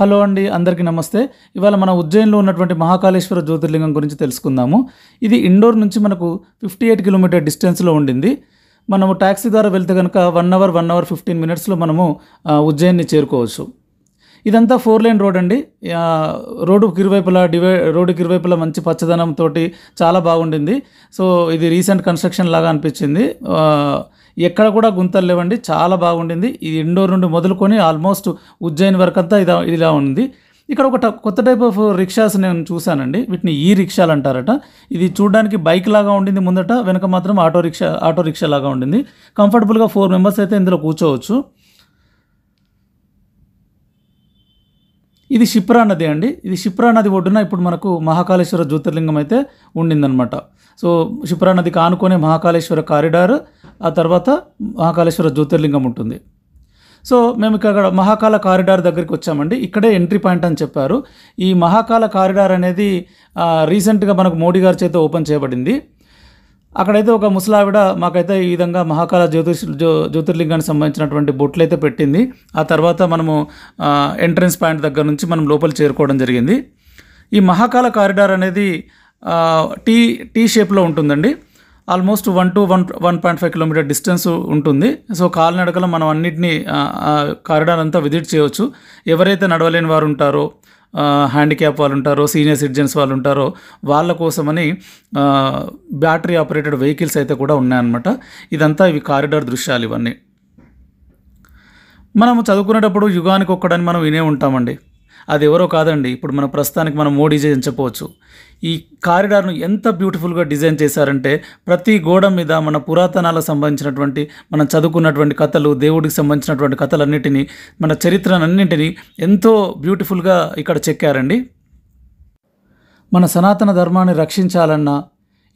hello అండి అందరికీ నమస్తే ఇవాళ మన ఉజ్జయిన్లో ఉన్నటువంటి మహాకాళేశ్వర జ్యోతిర్లింగం గురించి తెలుసుకుందాము ఇది ఇండోర్ నుంచి మనకు ఫిఫ్టీ ఎయిట్ కిలోమీటర్ డిస్టెన్స్లో ఉండింది మనము ట్యాక్సీ ద్వారా వెళ్తే కనుక one hour one hour fifteen మినిట్స్లో మనము ఉజ్జయిన్ని చేరుకోవచ్చు ఇదంతా ఫోర్ లైన్ రోడ్ అండి రోడ్డుకి ఇరువైపులా డివై రోడ్డుకి ఇరువైపులా మంచి పచ్చదనంతో చాలా బాగుండింది సో ఇది రీసెంట్ కన్స్ట్రక్షన్ లాగా అనిపించింది ఎక్కడ కూడా గుంతలు లేవండి చాలా బాగుండింది ఇది ఇండోర్ నుండి మొదలుకొని ఆల్మోస్ట్ ఉజ్జయిన్ వరకు అంతా ఇదా ఇలా ఉంది ఇక్కడ ఒక కొత్త టైప్ ఆఫ్ రిక్షాస్ నేను చూశానండి వీటిని ఈ రిక్షాలు అంటారట ఇది చూడడానికి బైక్ లాగా ఉండింది ముందట వెనక మాత్రం ఆటో రిక్షా ఆటో రిక్షా లాగా ఉండింది కంఫర్టబుల్గా ఫోర్ మెంబర్స్ అయితే ఇందులో కూర్చోవచ్చు ఇది క్షిప్రా నది అండి ఇది క్షిప్రా నది ఒడ్డున ఇప్పుడు మనకు మహాకాళేశ్వర జ్యోతిర్లింగం అయితే ఉండిందనమాట సో క్షిప్రా నదికి ఆనుకునే మహాకాళేశ్వర కారిడార్ ఆ తర్వాత మహాకాళేశ్వర జ్యోతిర్లింగం ఉంటుంది సో మేము ఇక్కడ మహాకాల కారిడార్ దగ్గరికి వచ్చామండి ఇక్కడే ఎంట్రీ పాయింట్ అని చెప్పారు ఈ మహాకాల కారిడార్ అనేది రీసెంట్గా మనకు మోడీ గారి చేత ఓపెన్ చేయబడింది అక్కడైతే ఒక ముసలావిడ మాకైతే ఈ విధంగా మహాకాల జ్యోతిష్ జ్యో జ్యోతిర్లింగానికి సంబంధించినటువంటి బొట్లు అయితే పెట్టింది ఆ తర్వాత మనము ఎంట్రన్స్ పాయింట్ దగ్గర నుంచి మనం లోపల చేరుకోవడం జరిగింది ఈ మహాకాల కారిడార్ అనేది టీ టీ షేప్లో ఉంటుందండి almost one to one one point five kilometre distance ఉంటుంది సో కాలినడకలో మనం అన్నింటినీ కారిడార్ అంతా విజిట్ చేయవచ్చు ఎవరైతే నడవలేని వారు ఉంటారో హ్యాండిక్యాప్ వాళ్ళు ఉంటారో సీనియర్ సిటిజన్స్ వాళ్ళు ఉంటారో వాళ్ళ కోసమని బ్యాటరీ ఆపరేటెడ్ వెహికల్స్ అయితే కూడా ఉన్నాయన్నమాట ఇదంతా ఇవి కారిడార్ దృశ్యాలు ఇవన్నీ మనం చదువుకునేటప్పుడు యుగానికి ఒక్కడని మనం వినే ఉంటామండి అది ఎవరో కాదండి ఇప్పుడు మన ప్రస్తుతానికి మనం మోడీ చేయించకపోవచ్చు ఈ కారిడార్ను ఎంత బ్యూటిఫుల్గా డిజైన్ చేశారంటే ప్రతి గోడ మీద మన పురాతనాలకు సంబంధించినటువంటి మనం చదువుకున్నటువంటి కథలు దేవుడికి సంబంధించినటువంటి కథలన్నిటినీ మన చరిత్రనన్నింటినీ ఎంతో బ్యూటిఫుల్గా ఇక్కడ చెక్కారండి మన సనాతన ధర్మాన్ని రక్షించాలన్నా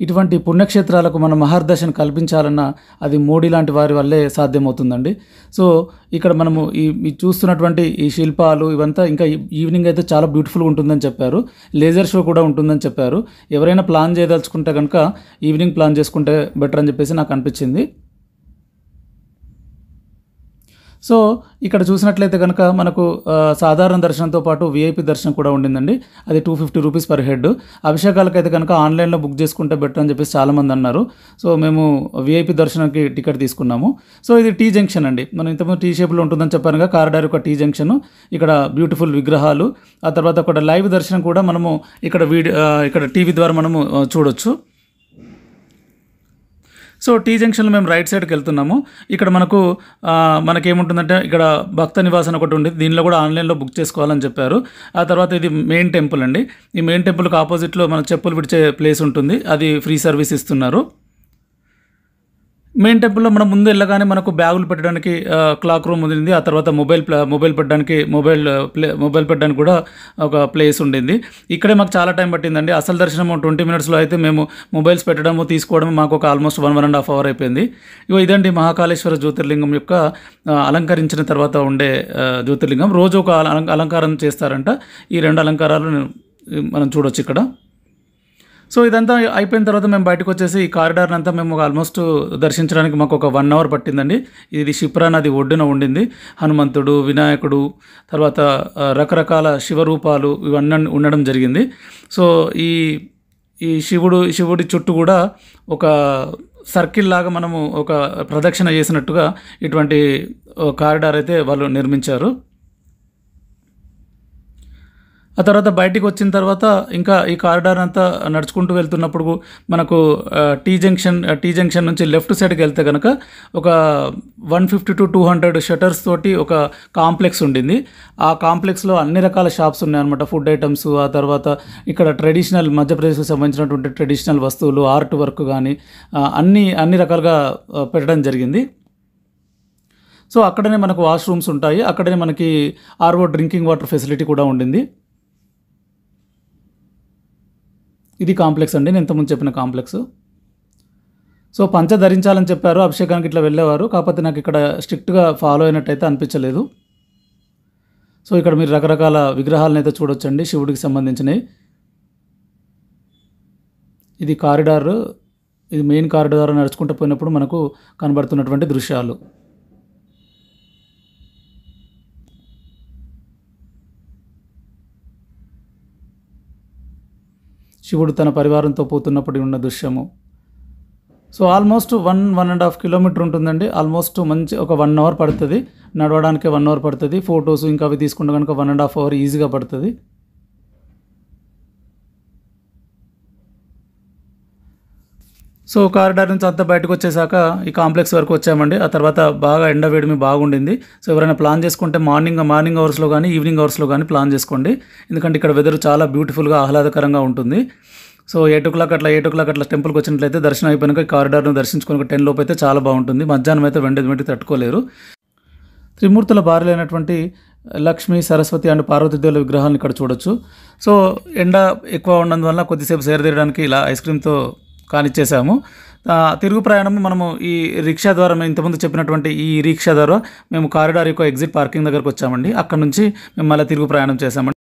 ఇటువంటి పుణ్యక్షేత్రాలకు మనం మహార్దర్శన కల్పించాలన్నా అది మోడీ లాంటి వారి వల్లే సాధ్యమవుతుందండి సో ఇక్కడ మనము ఈ చూస్తున్నటువంటి ఈ శిల్పాలు ఇవంతా ఇంకా ఈవినింగ్ అయితే చాలా బ్యూటిఫుల్గా ఉంటుందని చెప్పారు లేజర్ షో కూడా ఉంటుందని చెప్పారు ఎవరైనా ప్లాన్ చేయదలుచుకుంటే కనుక ఈవినింగ్ ప్లాన్ చేసుకుంటే బెటర్ అని చెప్పేసి నాకు అనిపించింది సో ఇక్కడ చూసినట్లయితే కనుక మనకు సాధారణ దర్శనంతో పాటు విఐపి దర్శనం కూడా ఉండిందండి అది two fifty rupees per head అభిషేకాలకు అయితే కనుక ఆన్లైన్లో బుక్ చేసుకుంటే బెటర్ అని చెప్పేసి చాలామంది అన్నారు సో మేము విఐపి దర్శనంకి టికెట్ తీసుకున్నాము సో ఇది టీ జంక్షన్ అండి మనం ఇంతకుముందు టీ షేప్లో ఉంటుందని చెప్పాను కదా కారిడార్ ఒక టీ జంక్షన్ ఇక్కడ బ్యూటిఫుల్ విగ్రహాలు ఆ తర్వాత ఒక లైవ్ దర్శనం కూడా మనము ఇక్కడ వీడియో ఇక్కడ టీవీ ద్వారా మనము చూడొచ్చు సో టీ జంక్షన్లో మేము రైట్ సైడ్కి వెళ్తున్నాము ఇక్కడ మనకు మనకేముంటుందంటే ఇక్కడ భక్త నివాస్ అని ఒకటి ఉంది దీనిలో కూడా ఆన్లైన్లో బుక్ చేసుకోవాలని చెప్పారు ఆ తర్వాత ఇది మెయిన్ టెంపుల్ అండి ఈ మెయిన్ టెంపుల్కి ఆపోజిట్లో మన చెప్పులు విడిచే ప్లేస్ ఉంటుంది అది ఫ్రీ సర్వీస్ ఇస్తున్నారు మెయిన్ టెంపుల్లో మనం ముందు వెళ్ళగానే మనకు బ్యాగులు పెట్టడానికి క్లాక్ రూమ్ ఉండింది ఆ తర్వాత మొబైల్ మొబైల్ పెట్టడానికి మొబైల్ ప్లే మొబైల్ పెట్టడానికి కూడా ఒక ప్లేస్ ఉండింది ఇక్కడే మాకు చాలా టైం పట్టిందండి అసలు దర్శనం ట్వంటీ మినిట్స్లో అయితే మేము మొబైల్స్ పెట్టడము తీసుకోవడం మాకు ఒక almost one one and half hour అయిపోయింది ఇగో ఇదండి మహాకాళేశ్వర జ్యోతిర్లింగం యొక్క అలంకరించిన తర్వాత ఉండే జ్యోతిర్లింగం రోజు ఒక అలంకారం చేస్తారంట ఈ రెండు అలంకారాలు మనం చూడొచ్చు ఇక్కడ సో ఇదంతా అయిపోయిన తర్వాత మేము బయటకు వచ్చేసి ఈ కారిడార్ అంతా మేము ఆల్మోస్ట్ దర్శించడానికి మాకు ఒక వన్ అవర్ పట్టిందండి ఇది క్షిప్రా నది ఒడ్డున ఉండింది హనుమంతుడు వినాయకుడు తర్వాత రకరకాల శివరూపాలు ఇవన్నీ ఉండడం జరిగింది సో ఈ ఈ శివుడు శివుడి చుట్టూ కూడా ఒక సర్కిల్ లాగా మనము ఒక ప్రదక్షిణ చేసినట్టుగా ఇటువంటి కారిడార్ అయితే వాళ్ళు నిర్మించారు ఆ తర్వాత బయటికి వచ్చిన తర్వాత ఇంకా ఈ కారిడార్ అంతా నడుచుకుంటూ వెళ్తున్నప్పుడు మనకు టీ జంక్షన్ టీ జంక్షన్ నుంచి లెఫ్ట్ సైడ్కి వెళ్తే కనుక ఒక one fifty to two hundred shutters తోటి ఒక కాంప్లెక్స్ ఉండింది ఆ కాంప్లెక్స్లో అన్ని రకాల షాప్స్ ఉన్నాయన్నమాట ఫుడ్ ఐటమ్స్ ఆ తర్వాత ఇక్కడ ట్రెడిషనల్ మధ్యప్రదేశ్కి సంబంధించినటువంటి ట్రెడిషనల్ వస్తువులు ఆర్ట్ వర్క్ కానీ అన్ని అన్ని రకాలుగా పెట్టడం జరిగింది సో అక్కడనే మనకు వాష్రూమ్స్ ఉంటాయి అక్కడనే మనకి ఆర్వో డ్రింకింగ్ వాటర్ ఫెసిలిటీ కూడా ఉండింది ఇది కాంప్లెక్స్ అండి నేను ఇంతకుముందు చెప్పిన కాంప్లెక్స్ సో పంచ ధరించాలని చెప్పారు అభిషేకానికి ఇట్లా వెళ్ళేవారు కాకపోతే నాకు ఇక్కడ స్ట్రిక్ట్గా ఫాలో అయినట్టయితే అనిపించలేదు సో ఇక్కడ మీరు రకరకాల విగ్రహాలను అయితే చూడొచ్చండి శివుడికి సంబంధించినవి ఇది కారిడార్ ఇది మెయిన్ కారిడార్ నడుచుకుంటూ పోయినప్పుడు మనకు కనబడుతున్నటువంటి దృశ్యాలు శివుడు తన పరివారంతో పోతున్నప్పుడు ఉన్న దృశ్యము so almost one one and half kilometre ఉంటుందండి ఆల్మోస్ట్ మంచి ఒక వన్ అవర్ పడుతుంది నడవడానికి వన్ అవర్ పడుతుంది ఫొటోస్ ఇంకా అవి తీసుకుంటే కనుక వన్ అండ్ హాఫ్ అవర్ ఈజీగా పడుతుంది సో కారిడార్ నుంచి అంతా బయటకు వచ్చేసాక ఈ కాంప్లెక్స్ వరకు వచ్చామండి ఆ తర్వాత బాగా ఎండ వేడిమి బాగుండింది సో ఎవరైనా ప్లాన్ చేసుకుంటే మార్నింగ్ మార్నింగ్ అవర్స్లో కానీ ఈవినింగ్ అవర్స్లో కానీ ప్లాన్ చేసుకోండి ఎందుకంటే ఇక్కడ వెదర్ చాలా బ్యూటిఫుల్గా ఆహ్లాదకరంగా ఉంటుంది సో ఎయిట్ ఓ క్లాక్ అట్లా ఎయిట్ ఓ క్లాక్ అట్లా టెంపుల్కి వచ్చినట్లయితే దర్శనం అయిపోయినాక కారిడార్ను దర్శించుకుని ఒక టెన్ లోపు అయితే చాలా బాగుంటుంది మధ్యాహ్నం అయితే వెండి వెంటి తట్టుకోలేరు త్రిమూర్తుల భార్యలైనటువంటి లక్ష్మి సరస్వతి అండ్ పార్వతీదేవుల విగ్రహాలను ఇక్కడ చూడొచ్చు సో ఎండ ఎక్కువ ఉన్నందువల్ల కొద్దిసేపు సేరదీయడానికి ఇలా ఐస్ క్రీమ్తో కానిచ్చేసాము తిరుగు ప్రయాణం మనము ఈ రిక్షా ద్వారా మేము ఇంతకుముందు చెప్పినటువంటి ఈ రిక్షా ద్వారా మేము కారిడార్ యొక్క ఎగ్జిట్ పార్కింగ్ దగ్గరకు వచ్చామండి అక్కడ నుంచి మేము మళ్ళీ తిరుగు ప్రయాణం చేశామండి